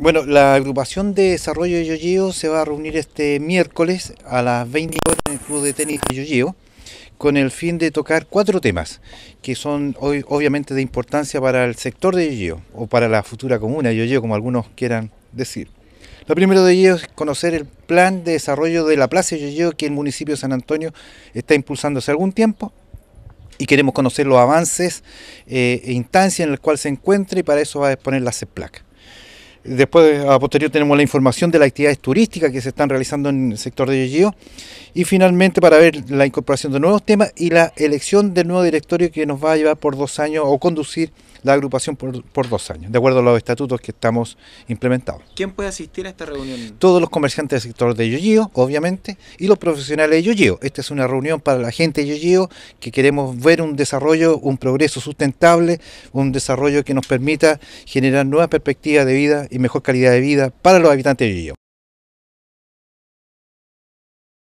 Bueno, la agrupación de desarrollo de Yoyeo se va a reunir este miércoles a las 20 horas en el club de tenis de Yoyeo con el fin de tocar cuatro temas que son hoy obviamente de importancia para el sector de Yoyeo o para la futura comuna de Yoyeo, como algunos quieran decir. Lo primero de ellos es conocer el plan de desarrollo de la Plaza de Yoyeo que el municipio de San Antonio está impulsando hace algún tiempo y queremos conocer los avances eh, e instancias en las cuales se encuentra y para eso va a exponer la CEPLAC. E Después, a posterior, tenemos la información de las actividades turísticas que se están realizando en el sector de Yoyío y finalmente para ver la incorporación de nuevos temas y la elección del nuevo directorio que nos va a llevar por dos años o conducir la agrupación por, dos años, de acuerdo a los estatutos que estamos implementados. ¿Quién puede asistir a esta reunión? Todos los comerciantes del sector de Yoyío, obviamente, y los profesionales de Yoyío. Esta es una reunión para la gente de Yoyío que queremos ver un desarrollo, un progreso sustentable, un desarrollo que nos permita generar nuevas perspectivas de vida y mejor calidad de vida para los habitantes de Yoyío.